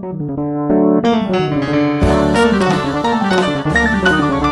Thank you.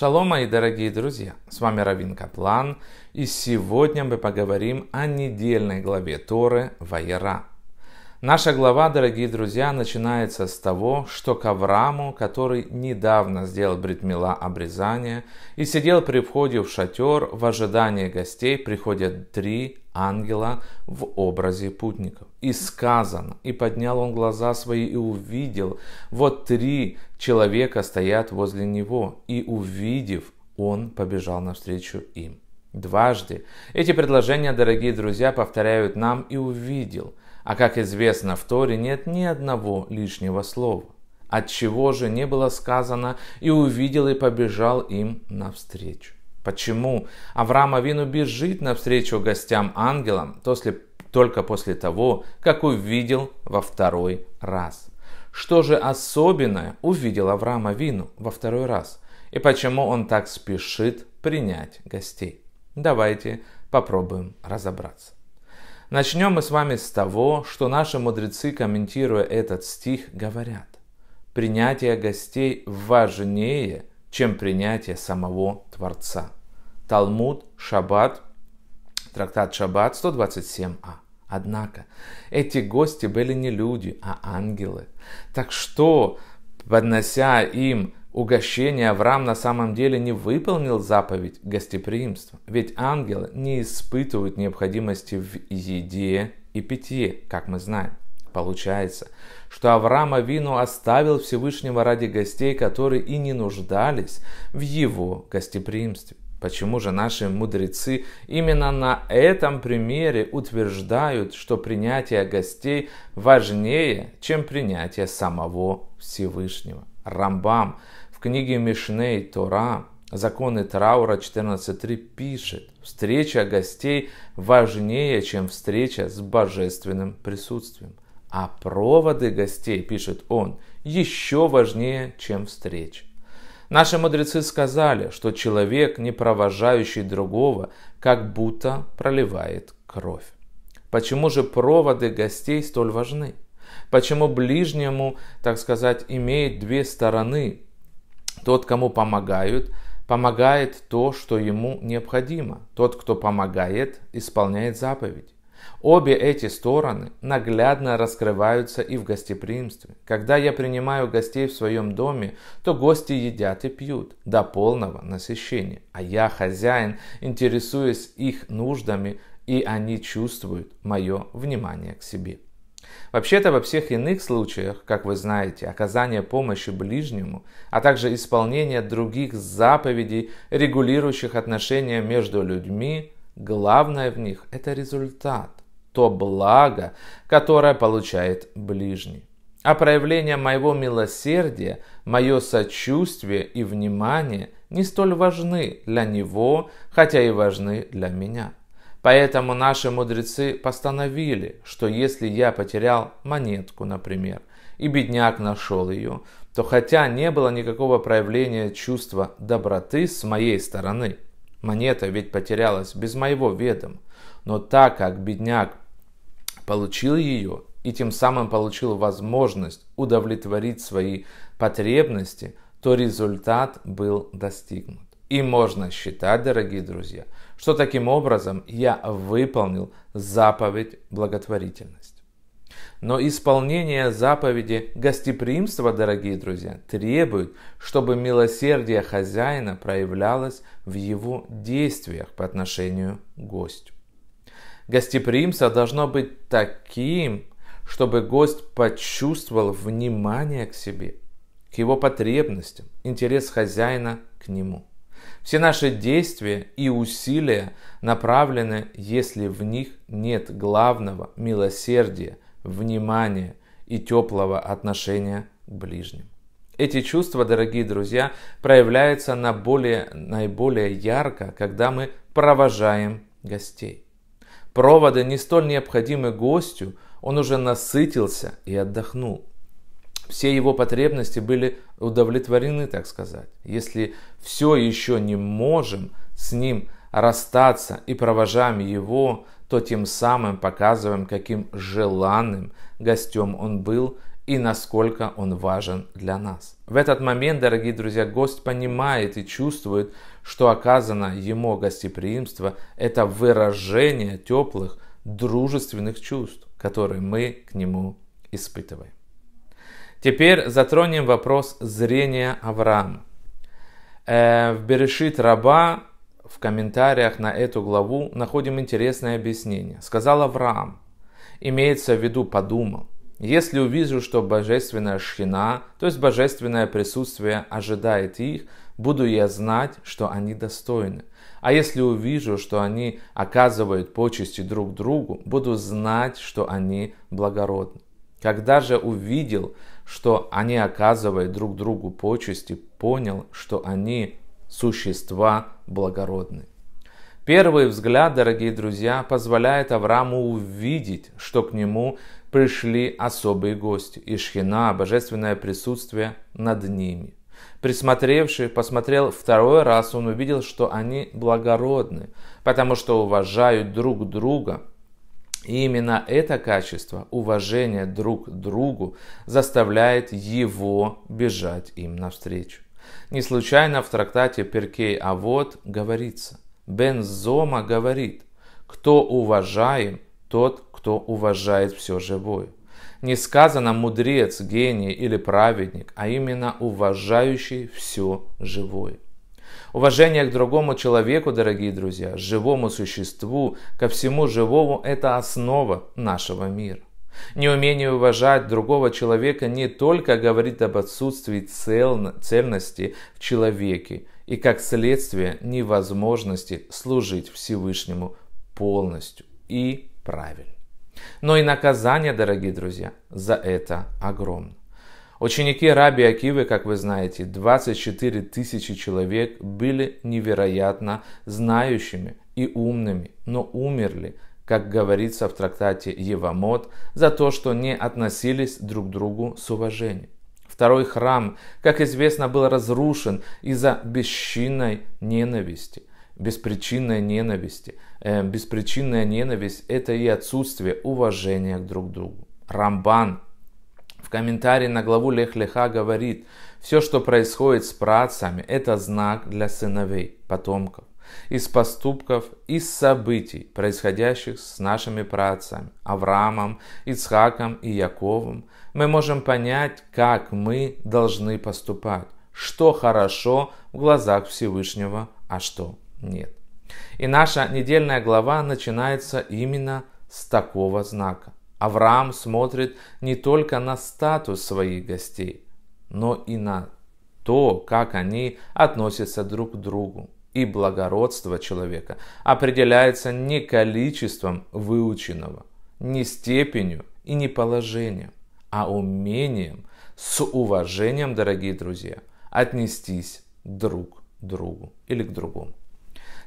Шалом, мои дорогие друзья! С вами Равин Каплан, и сегодня мы поговорим о недельной главе Торы Вайера. Наша глава, дорогие друзья, начинается с того, что к Аврааму, который недавно сделал бритмила обрезание и сидел при входе в шатер в ожидании гостей, приходят три ангела в образе путников. И сказано, и поднял он глаза свои и увидел, вот три человека стоят возле него, и увидев, он побежал навстречу им. Дважды. Эти предложения, дорогие друзья, повторяют нам и увидел. А как известно, в Торе нет ни одного лишнего слова. От чего же не было сказано и увидел и побежал им навстречу. Почему Авраам Авину бежит навстречу гостям ангелам после, только после того, как увидел во второй раз? Что же особенное увидел Авраам Авину во второй раз? И почему он так спешит принять гостей? Давайте попробуем разобраться. Начнем мы с вами с того, что наши мудрецы, комментируя этот стих, говорят, принятие гостей важнее – чем принятие самого Творца. Талмуд, Шаббат, трактат Шаббат 127а. Однако, эти гости были не люди, а ангелы. Так что, поднося им угощение, Авраам на самом деле не выполнил заповедь гостеприимства. Ведь ангелы не испытывают необходимости в еде и питье, как мы знаем. Получается, что Авраама Вину оставил Всевышнего ради гостей, которые и не нуждались в его гостеприимстве. Почему же наши мудрецы именно на этом примере утверждают, что принятие гостей важнее, чем принятие самого Всевышнего? Рамбам в книге Мишней Тора Законы траура 14.3 пишет, встреча гостей важнее, чем встреча с божественным присутствием. А проводы гостей, пишет он, еще важнее, чем встреч. Наши мудрецы сказали, что человек, не провожающий другого, как будто проливает кровь. Почему же проводы гостей столь важны? Почему ближнему, так сказать, имеет две стороны? Тот, кому помогают, помогает то, что ему необходимо. Тот, кто помогает, исполняет заповедь. Обе эти стороны наглядно раскрываются и в гостеприимстве. Когда я принимаю гостей в своем доме, то гости едят и пьют до полного насыщения. А я, хозяин, интересуюсь их нуждами, и они чувствуют мое внимание к себе. Вообще-то во всех иных случаях, как вы знаете, оказание помощи ближнему, а также исполнение других заповедей, регулирующих отношения между людьми, Главное в них – это результат, то благо, которое получает ближний. А проявление моего милосердия, мое сочувствие и внимание не столь важны для него, хотя и важны для меня. Поэтому наши мудрецы постановили, что если я потерял монетку, например, и бедняк нашел ее, то хотя не было никакого проявления чувства доброты с моей стороны – Монета ведь потерялась без моего ведома. Но так как бедняк получил ее и тем самым получил возможность удовлетворить свои потребности, то результат был достигнут. И можно считать, дорогие друзья, что таким образом я выполнил заповедь благотворительности. Но исполнение заповеди гостеприимства, дорогие друзья, требует, чтобы милосердие хозяина проявлялось в его действиях по отношению к гостю. Гостеприимство должно быть таким, чтобы гость почувствовал внимание к себе, к его потребностям, интерес хозяина к нему. Все наши действия и усилия направлены, если в них нет главного милосердия – внимания и теплого отношения к ближним. Эти чувства, дорогие друзья, проявляются на более, наиболее ярко, когда мы провожаем гостей. Проводы не столь необходимы гостю, он уже насытился и отдохнул. Все его потребности были удовлетворены, так сказать. Если все еще не можем с ним расстаться и провожаем его, то тем самым показываем, каким желанным гостем он был и насколько он важен для нас. В этот момент, дорогие друзья, гость понимает и чувствует, что оказано ему гостеприимство – это выражение теплых, дружественных чувств, которые мы к нему испытываем. Теперь затронем вопрос зрения Авраама. Э, в Берешит раба в комментариях на эту главу находим интересное объяснение. Сказал Авраам, имеется в виду подумал, если увижу, что божественная шхина, то есть божественное присутствие ожидает их, буду я знать, что они достойны. А если увижу, что они оказывают почести друг другу, буду знать, что они благородны. Когда же увидел, что они оказывают друг другу почести, понял, что они существа благородны. Первый взгляд, дорогие друзья, позволяет Аврааму увидеть, что к нему пришли особые гости, и шхина, божественное присутствие над ними. Присмотревший, посмотрел второй раз, он увидел, что они благородны, потому что уважают друг друга. И именно это качество, уважение друг к другу, заставляет его бежать им навстречу. Не случайно в трактате Перкей Авод говорится, Бен Зома говорит, кто уважаем, тот, кто уважает все живое. Не сказано мудрец, гений или праведник, а именно уважающий все живое. Уважение к другому человеку, дорогие друзья, живому существу, ко всему живому – это основа нашего мира. Неумение уважать другого человека не только говорит об отсутствии цел... цельности в человеке и, как следствие, невозможности служить Всевышнему полностью и правильно. Но и наказание, дорогие друзья, за это огромно. Ученики Раби Акивы, как вы знаете, 24 тысячи человек были невероятно знающими и умными, но умерли – как говорится в трактате Евамот, за то, что не относились друг к другу с уважением. Второй храм, как известно, был разрушен из-за бесчинной ненависти. Беспричинная ненависти, Э, беспричинная ненависть – это и отсутствие уважения друг к другу. Рамбан в комментарии на главу Лех Леха говорит, все, что происходит с працами, это знак для сыновей, потомков из поступков, из событий, происходящих с нашими працами Авраамом, Ицхаком и Яковом, мы можем понять, как мы должны поступать, что хорошо в глазах Всевышнего, а что нет. И наша недельная глава начинается именно с такого знака. Авраам смотрит не только на статус своих гостей, но и на то, как они относятся друг к другу и благородство человека определяется не количеством выученного, не степенью и не положением, а умением с уважением, дорогие друзья, отнестись друг к другу или к другому.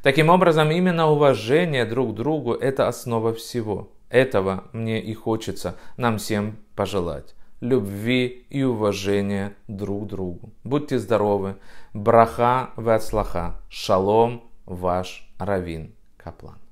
Таким образом, именно уважение друг к другу – это основа всего. Этого мне и хочется нам всем пожелать любви и уважения друг к другу. Будьте здоровы. Браха вецлаха. Шалом, ваш Равин Каплан.